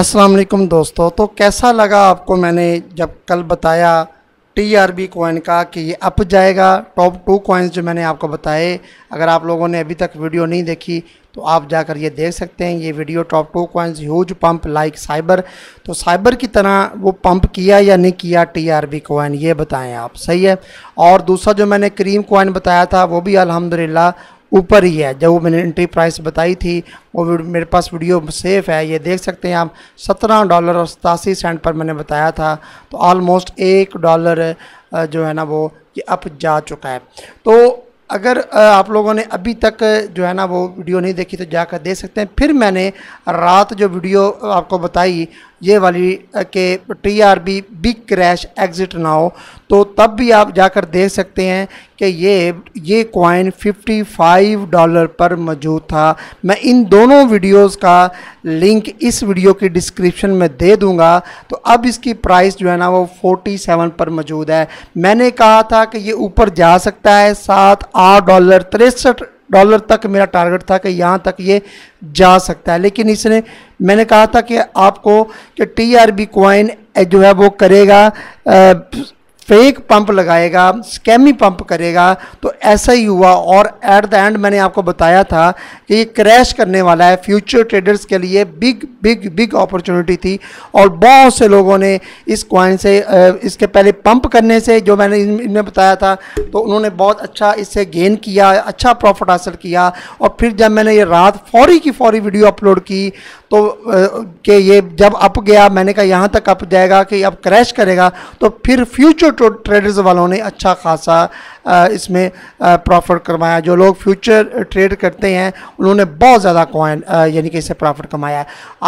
अस्सलाम वालेकुम दोस्तों तो कैसा लगा आपको मैंने जब कल बताया टी आर बी कोइन का कि ये अप जाएगा टॉप टू कोइंस जो मैंने आपको बताए अगर आप लोगों ने अभी तक वीडियो नहीं देखी तो आप जाकर ये देख सकते हैं ये video top two coins huge pump like cyber तो साइबर की तरह वो पंप किया या नहीं किया टी आर बी कोइन ये बताएं आप सही है और दूसरा जो मैंने क्रीम कोइन बताया था वो भी अलहमदिल्ला ऊपर ही है जब वो मैंने एंट्री प्राइस बताई थी वो मेरे पास वीडियो सेफ है ये देख सकते हैं आप सत्रह डॉलर और सतासी सेंट पर मैंने बताया था तो ऑलमोस्ट एक डॉलर जो है ना वो ये अप जा चुका है तो अगर आप लोगों ने अभी तक जो है ना वो वीडियो नहीं देखी तो जाकर देख सकते हैं फिर मैंने रात जो वीडियो आपको बताई ये वाली के T R B big crash exit ना हो तो तब भी आप जाकर देख सकते हैं कि ये ये कॉइन 55 डॉलर पर मौजूद था मैं इन दोनों वीडियोस का लिंक इस वीडियो की डिस्क्रिप्शन में दे दूंगा तो अब इसकी प्राइस जो है ना वो 47 पर मौजूद है मैंने कहा था कि ये ऊपर जा सकता है सात आठ डॉलर तिरसठ डॉलर तक मेरा टारगेट था कि यहाँ तक ये जा सकता है लेकिन इसने मैंने कहा था कि आपको कि टी आर बी कॉइन जो है वो करेगा फेक पंप लगाएगा स्कैमी पंप करेगा तो ऐसा ही हुआ और एट द एंड मैंने आपको बताया था कि ये क्रैश करने वाला है फ्यूचर ट्रेडर्स के लिए बिग बिग बिग अपॉर्चुनिटी थी और बहुत से लोगों ने इस क्वाइन से इसके पहले पंप करने से जो मैंने इनमें बताया था तो उन्होंने बहुत अच्छा इससे गेन किया अच्छा प्रॉफिट हासिल किया और फिर जब मैंने ये रात फौरी की फौरी वीडियो अपलोड की तो कि ये जब अप गया मैंने कहा यहाँ तक अप जाएगा कि अब क्रैश करेगा तो फिर फ्यूचर ट्रेडर्स तो वालों ने अच्छा खासा इसमें प्रॉफिट करवाया जो लोग फ्यूचर ट्रेड करते हैं उन्होंने बहुत ज़्यादा कॉइन यानी कि इससे प्रॉफिट कमाया है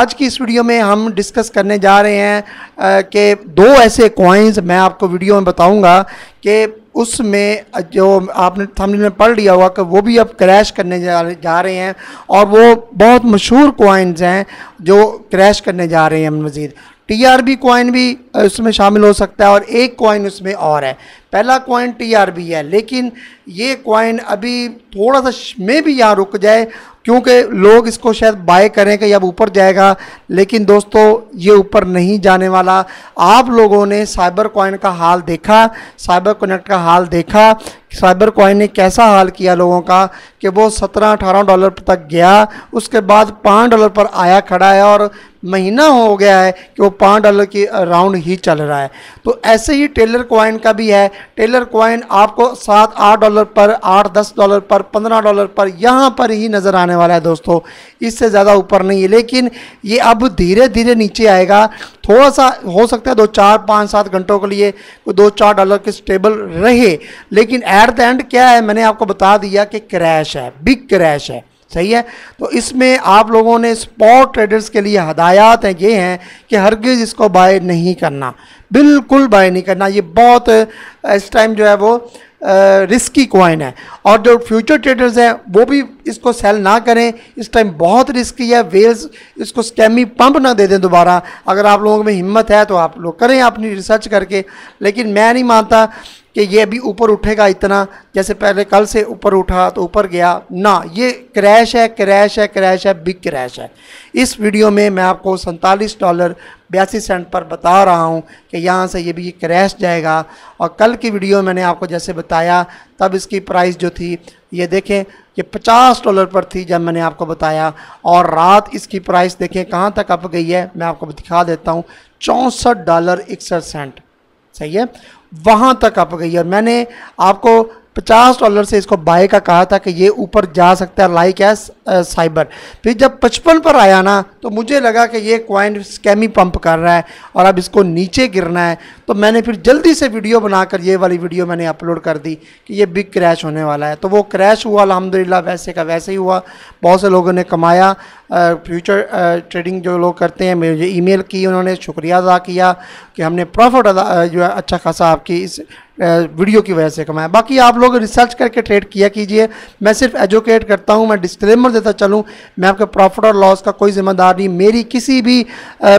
आज की इस वीडियो में हम डिस्कस करने जा रहे हैं कि दो ऐसे कॉइन्स मैं आपको वीडियो में बताऊँगा कि उसमें जो आपने थमने में पढ़ लिया हुआ कि वो भी अब क्रैश करने जा जा रहे हैं और वो बहुत मशहूर कॉइन्स हैं जो क्रैश करने जा रहे हैं मज़ीद बी कॉइन भी उसमें शामिल हो सकता है और एक कॉइन उसमें और है पहला कॉइन बी है लेकिन ये कॉइन अभी थोड़ा सा में भी यहाँ रुक जाए क्योंकि लोग इसको शायद बाय करें कि अब ऊपर जाएगा लेकिन दोस्तों ये ऊपर नहीं जाने वाला आप लोगों ने साइबर कॉइन का हाल देखा साइबर कनेक्ट का हाल देखा साइबर कॉइन ने कैसा हाल किया लोगों का कि वो सत्रह अठारह डॉलर तक गया उसके बाद पाँच डॉलर पर आया खड़ा है और महीना हो गया है कि वो पाँच डॉलर के अराउंड ही चल रहा है तो ऐसे ही टेलर क्वाइन का भी है टेलर क्वाइन आपको सात आठ डॉलर पर आठ दस डॉलर पर पंद्रह डॉलर पर यहाँ पर ही नज़र आने वाला है दोस्तों इससे ज़्यादा ऊपर नहीं है लेकिन ये अब धीरे धीरे नीचे आएगा थोड़ा सा हो सकता है दो चार पाँच सात घंटों के लिए दो चार डॉलर के स्टेबल रहे लेकिन एट द एंड क्या है मैंने आपको बता दिया कि क्रैश है बिग क्रैश है सही है तो इसमें आप लोगों ने स्पॉट ट्रेडर्स के लिए हदायत हैं ये हैं कि हरगिज़ इसको बाय नहीं करना बिल्कुल बाय नहीं करना ये बहुत इस टाइम जो है वो रिस्की कॉइन है और जो फ्यूचर ट्रेडर्स हैं वो भी इसको सेल ना करें इस टाइम बहुत रिस्की है वेल्स इसको स्कैमी पंप ना दे दें दोबारा अगर आप लोगों में हिम्मत है तो आप लोग करें अपनी रिसर्च करके लेकिन मैं नहीं मानता कि ये अभी ऊपर उठेगा इतना जैसे पहले कल से ऊपर उठा तो ऊपर गया ना ये क्रैश है क्रैश है क्रैश है बिग क्रैश है इस वीडियो में मैं आपको सैंतालीस डॉलर बयासी सेंट पर बता रहा हूँ कि यहाँ से ये भी क्रैश जाएगा और कल की वीडियो मैंने आपको जैसे बताया तब इसकी प्राइस जो थी ये देखें ये 50 डॉलर पर थी जब मैंने आपको बताया और रात इसकी प्राइस देखें कहाँ तक अप गई है मैं आपको दिखा देता हूँ चौंसठ डॉलर इकसठ सेंट सही है वहाँ तक अप गई और मैंने आपको 50 डॉलर से इसको बाय का कहा था कि ये ऊपर जा सकता है लाइक एस साइबर फिर जब पचपन पर आया ना तो मुझे लगा कि ये क्वाइन स्कैमी पंप कर रहा है और अब इसको नीचे गिरना है तो मैंने फिर जल्दी से वीडियो बनाकर ये वाली वीडियो मैंने अपलोड कर दी कि ये बिग क्रैश होने वाला है तो वो क्रैश हुआ अलहमदिल्ला वैसे का वैसे ही हुआ बहुत से लोगों ने कमाया फ्यूचर ट्रेडिंग जो लोग करते हैं मुझे मेल की उन्होंने शुक्रिया अदा किया कि हमने प्रॉफिट जो है अच्छा खासा आपकी इस वीडियो की वजह से कमाया बाकी आप लोग रिसर्च करके ट्रेड किया कीजिए मैं सिर्फ एजुकेट करता हूँ मैं डिस्क्लेमर देता चलूँ मैं आपके प्रॉफिट और लॉस का कोई जिम्मेदार नहीं मेरी किसी भी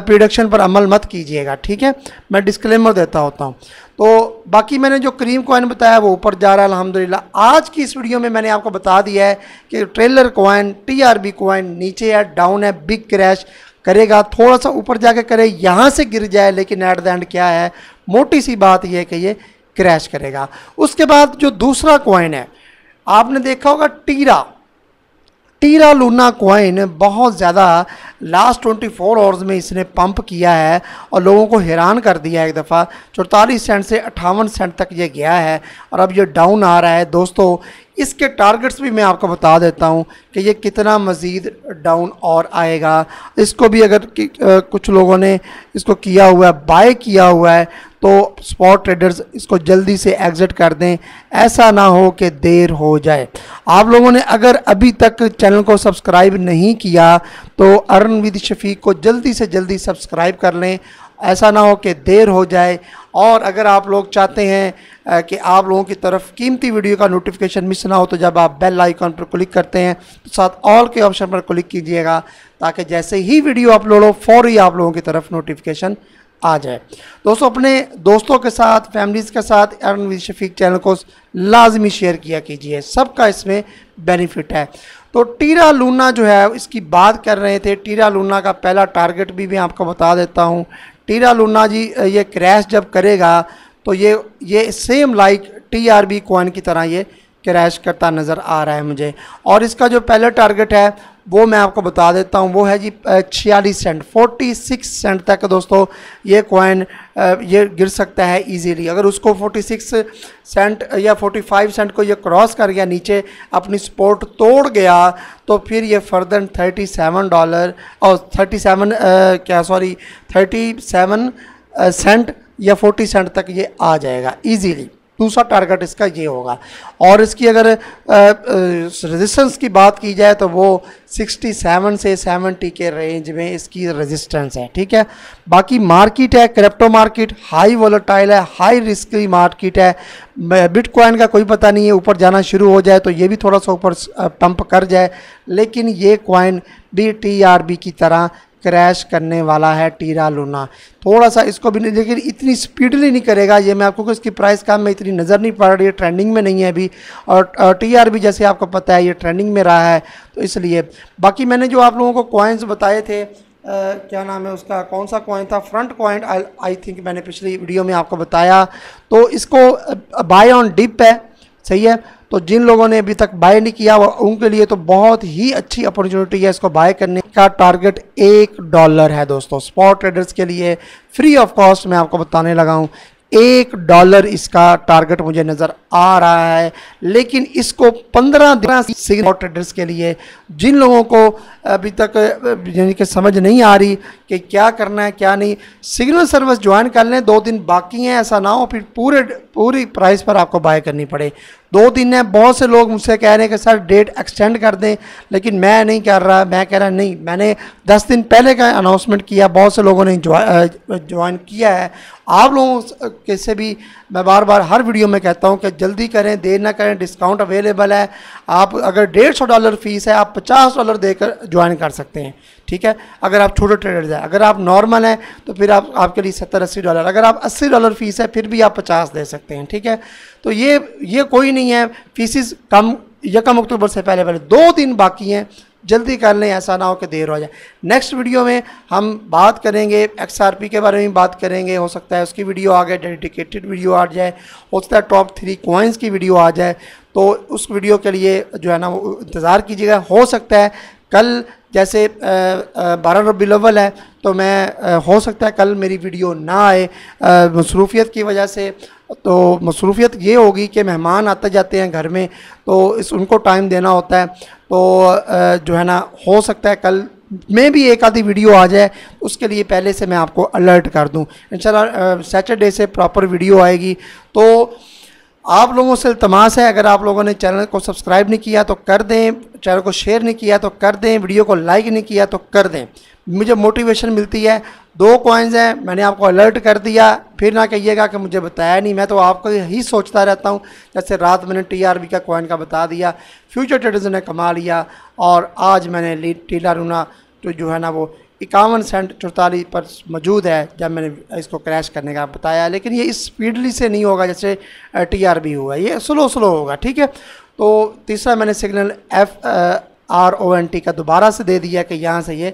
प्रिडक्शन पर अमल मत कीजिएगा ठीक है मैं डिस्क्लेमर देता होता हूँ तो बाकी मैंने जो क्रीम कॉइन बताया वो ऊपर जा रहा है अलहमदिल्ला आज की इस वीडियो में मैंने आपको बता दिया है कि trailer coin T R B coin नीचे है डाउन है बिग क्रैश करेगा थोड़ा सा ऊपर जाके करे यहाँ से गिर जाए लेकिन एट द एंड क्या है मोटी सी बात यह है कि ये क्रैश करेगा उसके बाद जो दूसरा कॉइन है आपने देखा होगा टीरा टीरा लूना कोइन बहुत ज़्यादा लास्ट 24 आवर्स में इसने पंप किया है और लोगों को हैरान कर दिया है एक दफ़ा चौतालीस सेंट से अट्ठावन सेंट तक ये गया है और अब ये डाउन आ रहा है दोस्तों इसके टारगेट्स भी मैं आपको बता देता हूँ कि ये कितना मज़ीद डाउन और आएगा इसको भी अगर कुछ लोगों ने इसको किया हुआ है बाय किया हुआ है तो स्पॉट ट्रेडर्स इसको जल्दी से एग्ज़िट कर दें ऐसा ना हो कि देर हो जाए आप लोगों ने अगर अभी तक चैनल को सब्सक्राइब नहीं किया तो अर्न विद शफीक को जल्दी से जल्दी सब्सक्राइब कर लें ऐसा ना हो कि देर हो जाए और अगर आप लोग चाहते हैं कि आप लोगों की तरफ कीमती वीडियो का नोटिफिकेशन मिस ना हो तो जब आप बेल आइकॉन पर क्लिक करते हैं तो साथ ऑल के ऑप्शन पर क्लिक कीजिएगा ताकि जैसे ही वीडियो अपलोड हो फौरी आप लोगों की तरफ नोटिफिकेशन आ जाए दोस्तों अपने दोस्तों के साथ फैमिलीज़ के साथ एरन शफीक चैनल को लाजमी शेयर किया कीजिए सबका इसमें बेनिफिट है तो टीरा लूना जो है इसकी बात कर रहे थे टीरा लूना का पहला टारगेट भी मैं आपको बता देता हूँ टीरा लूना जी ये क्रैश जब करेगा तो ये ये same like T R B coin की तरह ये क्रैश करता नज़र आ रहा है मुझे और इसका जो पहला टारगेट है वो मैं आपको बता देता हूँ वो है जी छियालीस सेंट 46 सिक्स सेंट तक दोस्तों ये कॉइन ये गिर सकता है इजीली अगर उसको फोर्टी सिक्स सेंट या फोर्टी फाइव सेंट को ये क्रॉस कर गया नीचे अपनी सपोर्ट तोड़ गया तो फिर ये फर्दर थर्टी सेवन डॉलर और थर्टी सेवन क्या सॉरी थर्टी सेवन सेंट या फोर्टी सेंट तक ये आ जाएगा ईजीली दूसरा टारगेट इसका ये होगा और इसकी अगर रेजिस्टेंस की बात की जाए तो वो 67 से 70 के रेंज में इसकी रेजिस्टेंस है ठीक है बाकी मार्केट है क्रिप्टो मार्केट हाई वोलोटाइल है हाई रिस्क की मार्केट है बिटकॉइन का कोई पता नहीं है ऊपर जाना शुरू हो जाए तो ये भी थोड़ा सा ऊपर पंप कर जाए लेकिन ये कॉइन बी टी की तरह क्रैश करने वाला है टीरा लूना थोड़ा सा इसको भी लेकिन इतनी स्पीडली नहीं करेगा ये मैं आपको इसकी प्राइस काम में इतनी नज़र नहीं पड़ रही है ट्रेंडिंग में नहीं है अभी और आर भी जैसे आपको पता है ये ट्रेंडिंग में रहा है तो इसलिए बाकी मैंने जो आप लोगों को कॉइन्स बताए थे Uh, क्या नाम है उसका कौन सा कॉइन था फ्रंट कॉइन आई थिंक मैंने पिछली वीडियो में आपको बताया तो इसको बाय ऑन डिप है सही है तो जिन लोगों ने अभी तक बाय नहीं किया उनके लिए तो बहुत ही अच्छी अपॉर्चुनिटी है इसको बाय करने का टारगेट एक डॉलर है दोस्तों स्पॉट ट्रेडर्स के लिए फ्री ऑफ कॉस्ट मैं आपको बताने लगा हूँ एक डॉलर इसका टारगेट मुझे नज़र आ रहा है लेकिन इसको पंद्रह सिग्नल ट्रेडर्स के लिए जिन लोगों को अभी तक यानी कि समझ नहीं आ रही कि क्या करना है क्या नहीं सिग्नल सर्विस ज्वाइन कर लें दो दिन बाकी हैं ऐसा ना हो फिर पूरे पूरी प्राइस पर आपको बाय करनी पड़े दो दिन है बहुत से लोग मुझसे कह रहे हैं कि सर डेट एक्सटेंड कर दें लेकिन मैं नहीं कर रहा मैं कह रहा नहीं मैंने दस दिन पहले का अनाउंसमेंट किया बहुत से लोगों ने ज्वाइन किया है आप लोगों के से भी मैं बार बार हर वीडियो में कहता हूं कि जल्दी करें देर ना करें डिस्काउंट अवेलेबल है आप अगर डेढ़ सौ डॉलर फीस है आप पचास डॉलर देकर ज्वाइन कर सकते हैं ठीक है अगर आप छोटे ट्रेडर जाए अगर आप नॉर्मल हैं तो फिर आप आपके लिए सत्तर अस्सी डॉलर अगर आप अस्सी डॉलर फीस है फिर भी आप पचास दे सकते हैं ठीक है तो ये ये कोई नहीं है फीसिस कम यकम अक्टूबर से पहले पहले दो दिन बाकी हैं जल्दी कर लें ऐसा ना हो कि देर हो जाए नेक्स्ट वीडियो में हम बात करेंगे एक्सआरपी के बारे में बात करेंगे हो सकता है उसकी वीडियो आ गए डेडिकेटेड वीडियो आ जाए हो सकता है टॉप थ्री कॉइन्स की वीडियो आ जाए तो उस वीडियो के लिए जो है ना वो इंतज़ार कीजिएगा हो सकता है कल जैसे बारह लवल है तो मैं आ, हो सकता है कल मेरी वीडियो ना आए मसरूफियत की वजह से तो मसरूफियत ये होगी कि मेहमान आते जाते हैं घर में तो इस उनको टाइम देना होता है तो जो है ना हो सकता है कल में भी एक आधी वीडियो आ जाए तो उसके लिए पहले से मैं आपको अलर्ट कर दूं इंशाल्लाह सैटरडे से प्रॉपर वीडियो आएगी तो आप लोगों से तमाश है अगर आप लोगों ने चैनल को सब्सक्राइब नहीं किया तो कर दें चैनल को शेयर नहीं किया तो कर दें वीडियो को लाइक नहीं किया तो कर दें मुझे मोटिवेशन मिलती है दो कॉइन्स हैं मैंने आपको अलर्ट कर दिया फिर ना कहिएगा कि मुझे बताया नहीं मैं तो आपको ही सोचता रहता हूँ जैसे रात मैंने टीआरबी का कॉइन का बता दिया फ्यूचर ट्रेडर्स ने कमा लिया और आज मैंने टीला रूना तो जो है ना वो इक्यावन सेंट चौतालीस पर मौजूद है जब मैंने इसको क्रैश करने का बताया लेकिन ये स्पीडली से नहीं होगा जैसे टीआरबी हुआ ये स्लो स्लो होगा ठीक है तो तीसरा मैंने signal F R O N T का दोबारा से दे दिया कि यहाँ से ये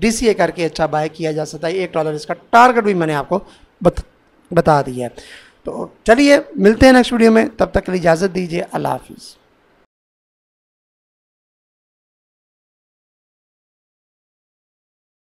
डी सी ए करके अच्छा बाय किया जा सकता है एक डॉलर इसका टारगेट भी मैंने आपको बत, बता दिया है तो चलिए मिलते हैं नेक्स्ट वीडियो में तब तक के लिए इजाज़त दीजिए अल्लाह हाफिज़